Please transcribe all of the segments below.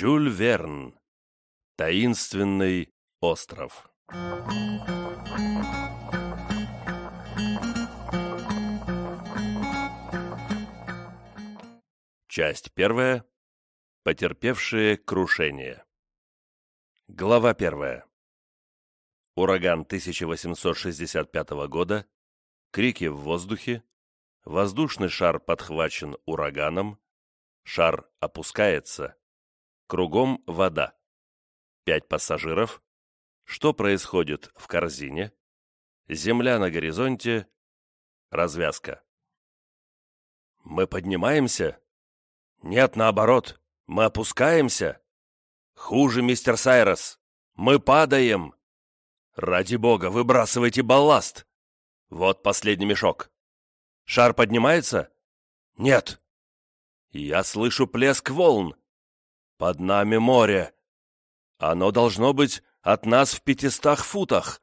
Жюль Верн. Таинственный остров. Часть первая. Потерпевшие крушение. Глава первая. Ураган 1865 года. Крики в воздухе. Воздушный шар подхвачен ураганом. Шар опускается. Кругом вода. Пять пассажиров. Что происходит в корзине? Земля на горизонте. Развязка. Мы поднимаемся? Нет, наоборот. Мы опускаемся? Хуже, мистер Сайрос. Мы падаем. Ради бога, выбрасывайте балласт. Вот последний мешок. Шар поднимается? Нет. Я слышу плеск волн. Под нами море. Оно должно быть от нас в пятистах футах.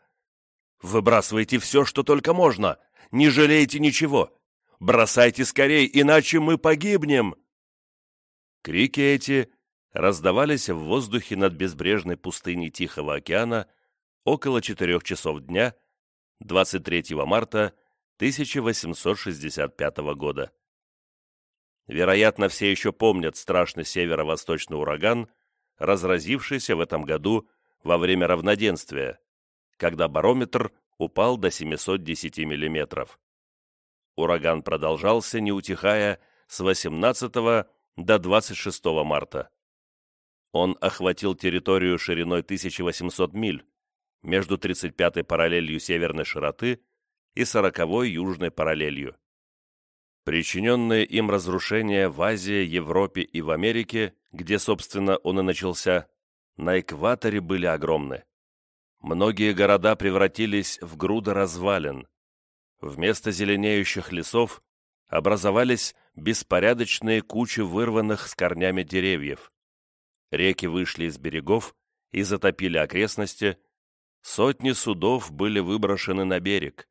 Выбрасывайте все, что только можно. Не жалейте ничего. Бросайте скорей, иначе мы погибнем. Крики эти раздавались в воздухе над безбрежной пустыней Тихого океана около четырех часов дня 23 марта 1865 года вероятно, все еще помнят страшный северо-восточный ураган, разразившийся в этом году во время равноденствия, когда барометр упал до 710 мм. Ураган продолжался, не утихая, с 18 до 26 марта. Он охватил территорию шириной 1800 миль, между 35-й параллелью северной широты и 40-й южной параллелью. Причиненные им разрушения в Азии, Европе и в Америке, где, собственно, он и начался, на экваторе были огромны. Многие города превратились в груды развалин. Вместо зеленеющих лесов образовались беспорядочные кучи вырванных с корнями деревьев. Реки вышли из берегов и затопили окрестности, сотни судов были выброшены на берег.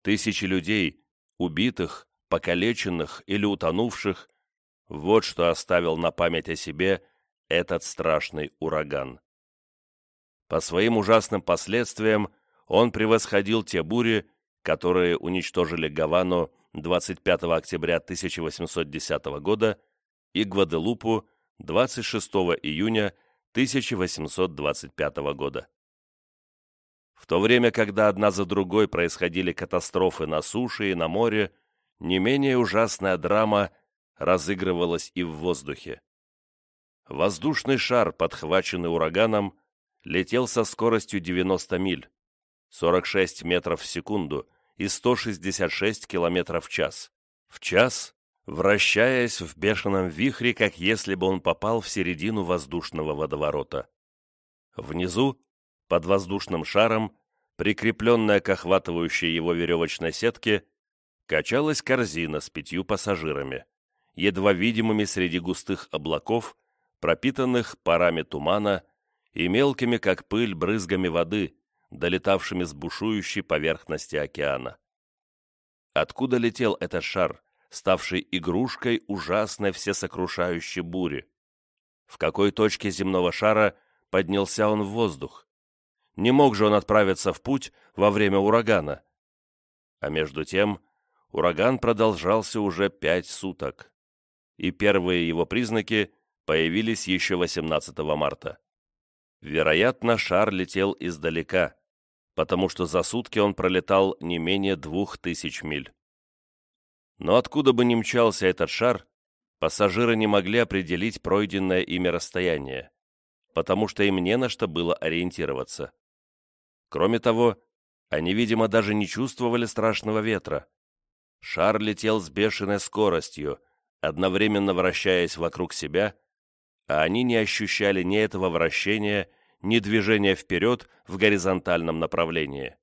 Тысячи людей, убитых, покалеченных или утонувших, вот что оставил на память о себе этот страшный ураган. По своим ужасным последствиям он превосходил те бури, которые уничтожили Гавану 25 октября 1810 года и Гваделупу 26 июня 1825 года. В то время, когда одна за другой происходили катастрофы на суше и на море, не менее ужасная драма разыгрывалась и в воздухе. Воздушный шар, подхваченный ураганом, летел со скоростью 90 миль, 46 метров в секунду и 166 километров в час. В час, вращаясь в бешеном вихре, как если бы он попал в середину воздушного водоворота. Внизу, под воздушным шаром, прикрепленная к охватывающей его веревочной сетке, качалась корзина с пятью пассажирами, едва видимыми среди густых облаков, пропитанных парами тумана и мелкими, как пыль, брызгами воды, долетавшими с бушующей поверхности океана. Откуда летел этот шар, ставший игрушкой ужасной всесокрушающей бури? В какой точке земного шара поднялся он в воздух? Не мог же он отправиться в путь во время урагана? А между тем ураган продолжался уже пять суток, и первые его признаки появились еще 18 марта. Вероятно, шар летел издалека, потому что за сутки он пролетал не менее двух тысяч миль. Но откуда бы ни мчался этот шар, пассажиры не могли определить пройденное ими расстояние, потому что им не на что было ориентироваться. Кроме того, они, видимо, даже не чувствовали страшного ветра, Шар летел с бешеной скоростью, одновременно вращаясь вокруг себя, а они не ощущали ни этого вращения, ни движения вперед в горизонтальном направлении.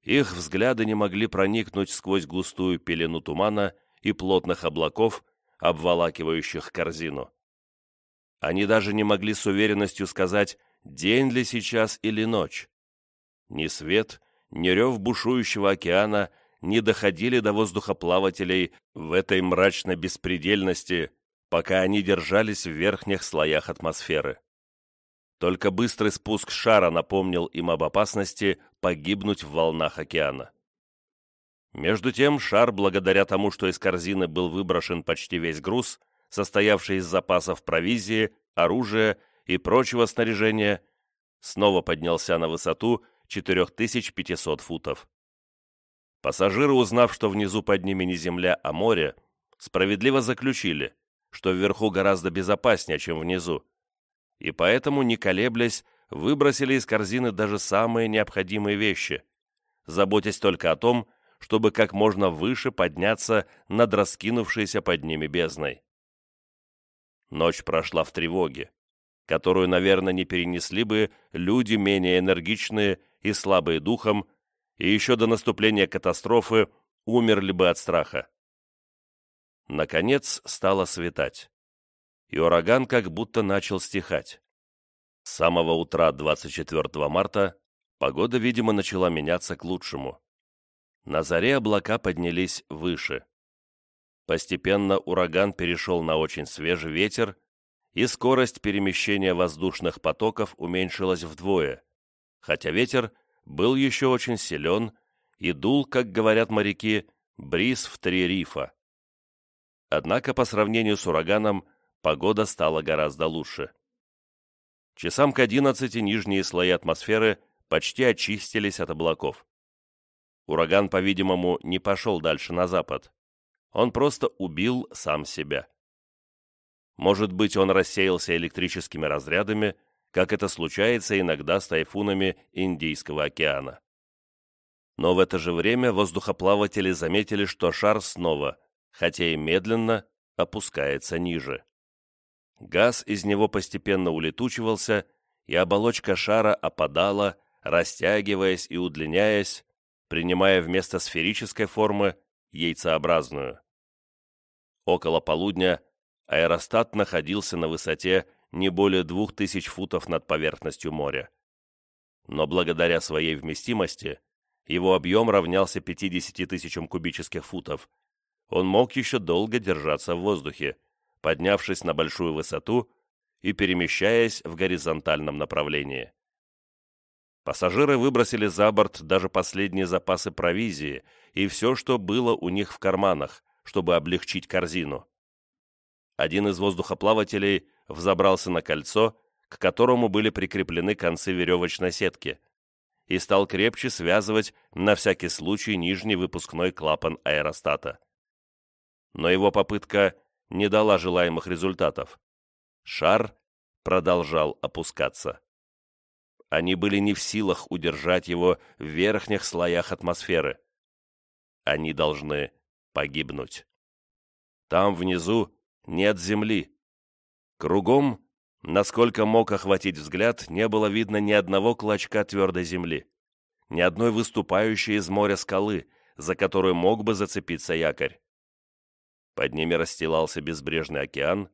Их взгляды не могли проникнуть сквозь густую пелену тумана и плотных облаков, обволакивающих корзину. Они даже не могли с уверенностью сказать, день ли сейчас или ночь. Ни свет, ни рев бушующего океана — не доходили до воздухоплавателей в этой мрачной беспредельности, пока они держались в верхних слоях атмосферы. Только быстрый спуск шара напомнил им об опасности погибнуть в волнах океана. Между тем шар, благодаря тому, что из корзины был выброшен почти весь груз, состоявший из запасов провизии, оружия и прочего снаряжения, снова поднялся на высоту 4500 футов. Пассажиры, узнав, что внизу под ними не земля, а море, справедливо заключили, что вверху гораздо безопаснее, чем внизу, и поэтому, не колеблясь, выбросили из корзины даже самые необходимые вещи, заботясь только о том, чтобы как можно выше подняться над раскинувшейся под ними бездной. Ночь прошла в тревоге, которую, наверное, не перенесли бы люди менее энергичные и слабые духом, и еще до наступления катастрофы умерли бы от страха. Наконец стало светать, и ураган как будто начал стихать. С самого утра 24 марта погода, видимо, начала меняться к лучшему. На заре облака поднялись выше. Постепенно ураган перешел на очень свежий ветер, и скорость перемещения воздушных потоков уменьшилась вдвое, хотя ветер был еще очень силен и дул, как говорят моряки, бриз в три рифа. Однако по сравнению с ураганом погода стала гораздо лучше. Часам к одиннадцати нижние слои атмосферы почти очистились от облаков. Ураган, по-видимому, не пошел дальше на запад. Он просто убил сам себя. Может быть, он рассеялся электрическими разрядами – как это случается иногда с тайфунами Индийского океана. Но в это же время воздухоплаватели заметили, что шар снова, хотя и медленно, опускается ниже. Газ из него постепенно улетучивался, и оболочка шара опадала, растягиваясь и удлиняясь, принимая вместо сферической формы яйцеобразную. Около полудня аэростат находился на высоте не более двух тысяч футов над поверхностью моря. Но благодаря своей вместимости его объем равнялся 50 тысячам кубических футов. Он мог еще долго держаться в воздухе, поднявшись на большую высоту и перемещаясь в горизонтальном направлении. Пассажиры выбросили за борт даже последние запасы провизии и все, что было у них в карманах, чтобы облегчить корзину. Один из воздухоплавателей взобрался на кольцо, к которому были прикреплены концы веревочной сетки, и стал крепче связывать на всякий случай нижний выпускной клапан аэростата. Но его попытка не дала желаемых результатов. Шар продолжал опускаться. Они были не в силах удержать его в верхних слоях атмосферы. Они должны погибнуть. Там внизу нет земли, Кругом, насколько мог охватить взгляд, не было видно ни одного клочка твердой земли, ни одной выступающей из моря скалы, за которую мог бы зацепиться якорь. Под ними расстилался безбрежный океан,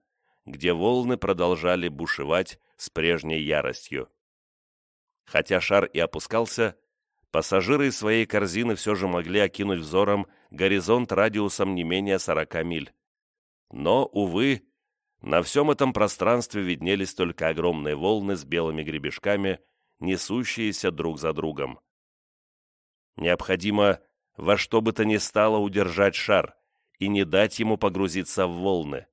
где волны продолжали бушевать с прежней яростью. Хотя шар и опускался, пассажиры из своей корзины все же могли окинуть взором горизонт радиусом не менее 40 миль. Но, увы, на всем этом пространстве виднелись только огромные волны с белыми гребешками, несущиеся друг за другом. Необходимо во что бы то ни стало удержать шар и не дать ему погрузиться в волны.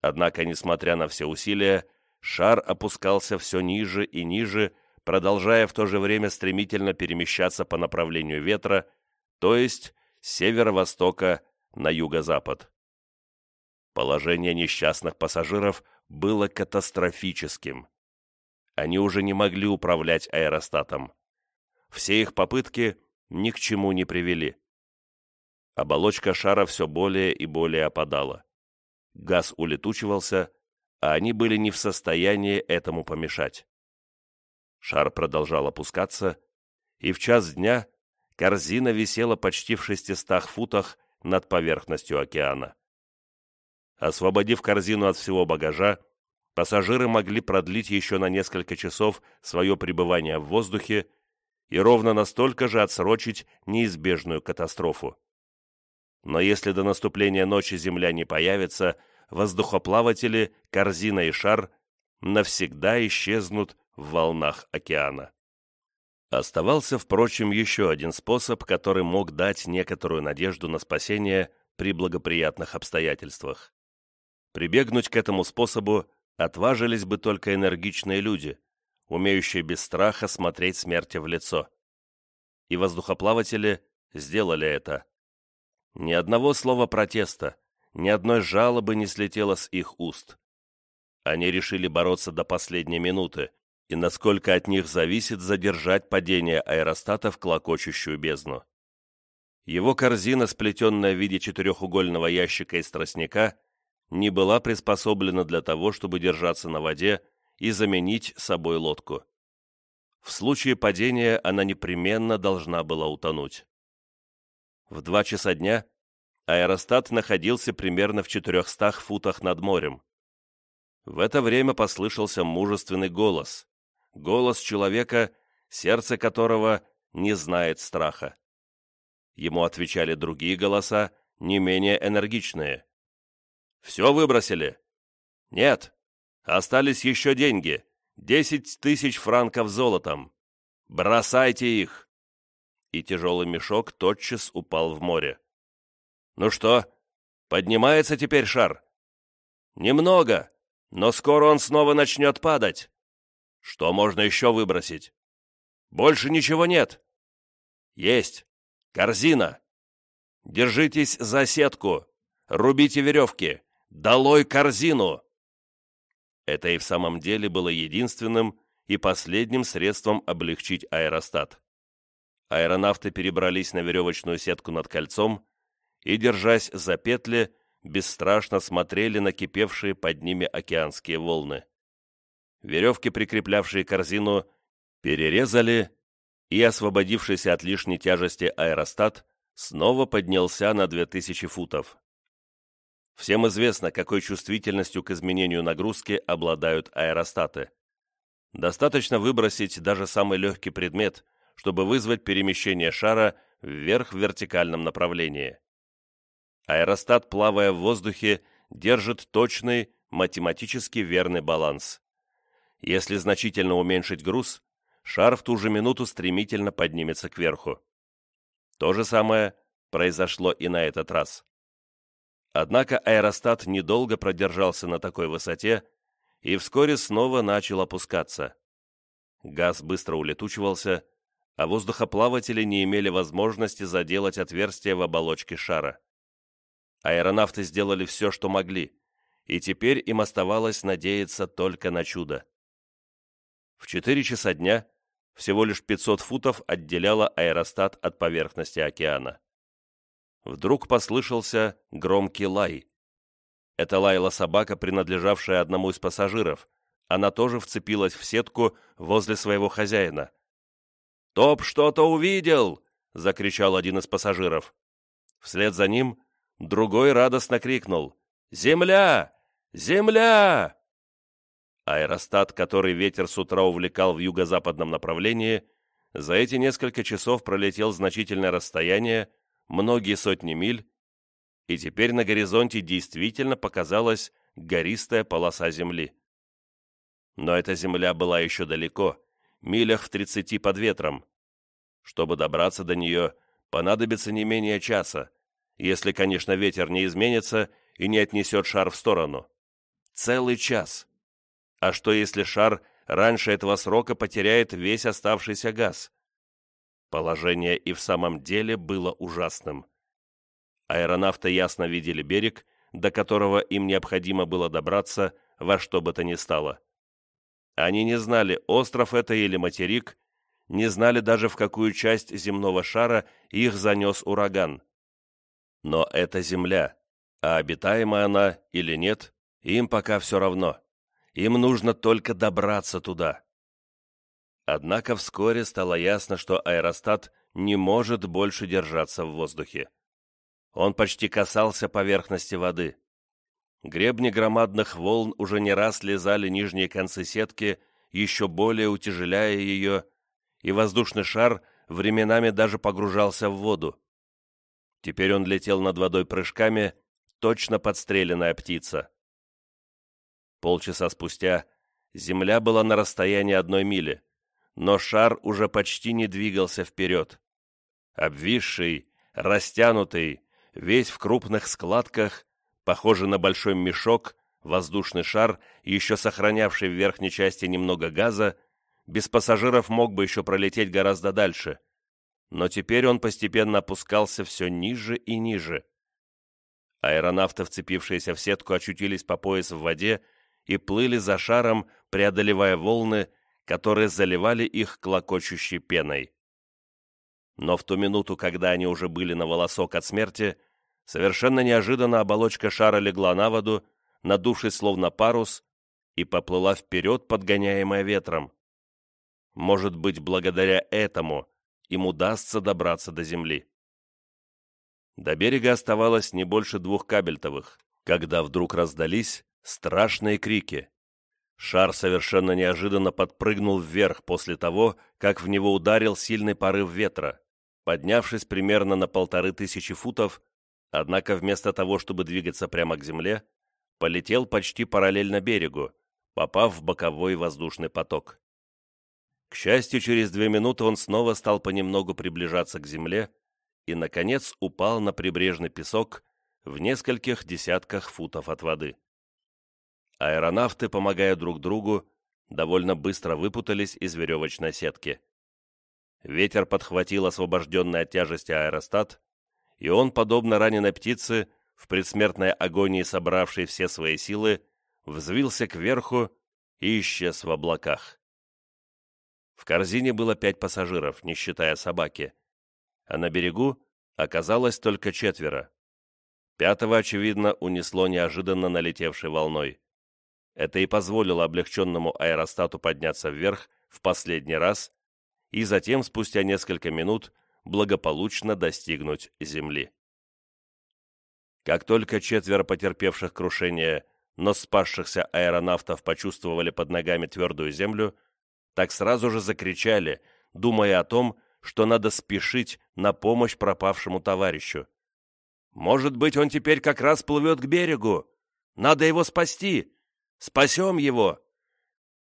Однако, несмотря на все усилия, шар опускался все ниже и ниже, продолжая в то же время стремительно перемещаться по направлению ветра, то есть с северо-востока на юго-запад. Положение несчастных пассажиров было катастрофическим. Они уже не могли управлять аэростатом. Все их попытки ни к чему не привели. Оболочка шара все более и более опадала. Газ улетучивался, а они были не в состоянии этому помешать. Шар продолжал опускаться, и в час дня корзина висела почти в шестистах футах над поверхностью океана. Освободив корзину от всего багажа, пассажиры могли продлить еще на несколько часов свое пребывание в воздухе и ровно настолько же отсрочить неизбежную катастрофу. Но если до наступления ночи Земля не появится, воздухоплаватели, корзина и шар навсегда исчезнут в волнах океана. Оставался, впрочем, еще один способ, который мог дать некоторую надежду на спасение при благоприятных обстоятельствах. Прибегнуть к этому способу отважились бы только энергичные люди, умеющие без страха смотреть смерти в лицо. И воздухоплаватели сделали это. Ни одного слова протеста, ни одной жалобы не слетело с их уст. Они решили бороться до последней минуты, и насколько от них зависит задержать падение аэростата в клокочущую бездну. Его корзина, сплетенная в виде четырехугольного ящика из тростника, не была приспособлена для того, чтобы держаться на воде и заменить собой лодку. В случае падения она непременно должна была утонуть. В два часа дня аэростат находился примерно в 400 футах над морем. В это время послышался мужественный голос, голос человека, сердце которого не знает страха. Ему отвечали другие голоса, не менее энергичные. Все выбросили? Нет. Остались еще деньги. Десять тысяч франков золотом. Бросайте их. И тяжелый мешок тотчас упал в море. Ну что, поднимается теперь шар? Немного, но скоро он снова начнет падать. Что можно еще выбросить? Больше ничего нет. Есть. Корзина. Держитесь за сетку. Рубите веревки. «Долой корзину!» Это и в самом деле было единственным и последним средством облегчить аэростат. Аэронавты перебрались на веревочную сетку над кольцом и, держась за петли, бесстрашно смотрели на кипевшие под ними океанские волны. Веревки, прикреплявшие корзину, перерезали, и, освободившись от лишней тяжести аэростат, снова поднялся на 2000 футов. Всем известно, какой чувствительностью к изменению нагрузки обладают аэростаты. Достаточно выбросить даже самый легкий предмет, чтобы вызвать перемещение шара вверх в вертикальном направлении. Аэростат, плавая в воздухе, держит точный, математически верный баланс. Если значительно уменьшить груз, шар в ту же минуту стремительно поднимется кверху. То же самое произошло и на этот раз. Однако аэростат недолго продержался на такой высоте и вскоре снова начал опускаться. Газ быстро улетучивался, а воздухоплаватели не имели возможности заделать отверстие в оболочке шара. Аэронавты сделали все, что могли, и теперь им оставалось надеяться только на чудо. В 4 часа дня всего лишь 500 футов отделяло аэростат от поверхности океана вдруг послышался громкий лай. Это лаяла собака, принадлежавшая одному из пассажиров. Она тоже вцепилась в сетку возле своего хозяина. «Топ что-то увидел!» — закричал один из пассажиров. Вслед за ним другой радостно крикнул «Земля! Земля!» Аэростат, который ветер с утра увлекал в юго-западном направлении, за эти несколько часов пролетел значительное расстояние многие сотни миль, и теперь на горизонте действительно показалась гористая полоса земли. Но эта земля была еще далеко, милях в тридцати под ветром. Чтобы добраться до нее, понадобится не менее часа, если, конечно, ветер не изменится и не отнесет шар в сторону. Целый час. А что, если шар раньше этого срока потеряет весь оставшийся газ? Положение и в самом деле было ужасным. Аэронавты ясно видели берег, до которого им необходимо было добраться во что бы то ни стало. Они не знали, остров это или материк, не знали даже, в какую часть земного шара их занес ураган. Но это земля, а обитаема она или нет, им пока все равно. Им нужно только добраться туда. Однако вскоре стало ясно, что аэростат не может больше держаться в воздухе. Он почти касался поверхности воды. Гребни громадных волн уже не раз лизали нижние концы сетки, еще более утяжеляя ее, и воздушный шар временами даже погружался в воду. Теперь он летел над водой прыжками, точно подстреленная птица. Полчаса спустя земля была на расстоянии одной мили — но шар уже почти не двигался вперед. Обвисший, растянутый, весь в крупных складках, похожий на большой мешок, воздушный шар, еще сохранявший в верхней части немного газа, без пассажиров мог бы еще пролететь гораздо дальше. Но теперь он постепенно опускался все ниже и ниже. Аэронавты, вцепившиеся в сетку, очутились по пояс в воде и плыли за шаром, преодолевая волны которые заливали их клокочущей пеной. Но в ту минуту, когда они уже были на волосок от смерти, совершенно неожиданно оболочка шара легла на воду, надувшись словно парус, и поплыла вперед, подгоняемая ветром. Может быть, благодаря этому им удастся добраться до земли. До берега оставалось не больше двух кабельтовых, когда вдруг раздались страшные крики. Шар совершенно неожиданно подпрыгнул вверх после того, как в него ударил сильный порыв ветра, поднявшись примерно на полторы тысячи футов, однако вместо того, чтобы двигаться прямо к земле, полетел почти параллельно берегу, попав в боковой воздушный поток. К счастью, через две минуты он снова стал понемногу приближаться к земле и, наконец, упал на прибрежный песок в нескольких десятках футов от воды. Аэронавты, помогая друг другу, довольно быстро выпутались из веревочной сетки. Ветер подхватил освобожденный от тяжести аэростат, и он, подобно раненой птице, в предсмертной агонии собравшей все свои силы, взвился кверху и исчез в облаках. В корзине было пять пассажиров, не считая собаки, а на берегу оказалось только четверо. Пятого, очевидно, унесло неожиданно налетевшей волной. Это и позволило облегченному аэростату подняться вверх в последний раз и затем, спустя несколько минут, благополучно достигнуть земли. Как только четверо потерпевших крушение, но спасшихся аэронавтов почувствовали под ногами твердую землю, так сразу же закричали, думая о том, что надо спешить на помощь пропавшему товарищу. «Может быть, он теперь как раз плывет к берегу! Надо его спасти!» Спасем его!»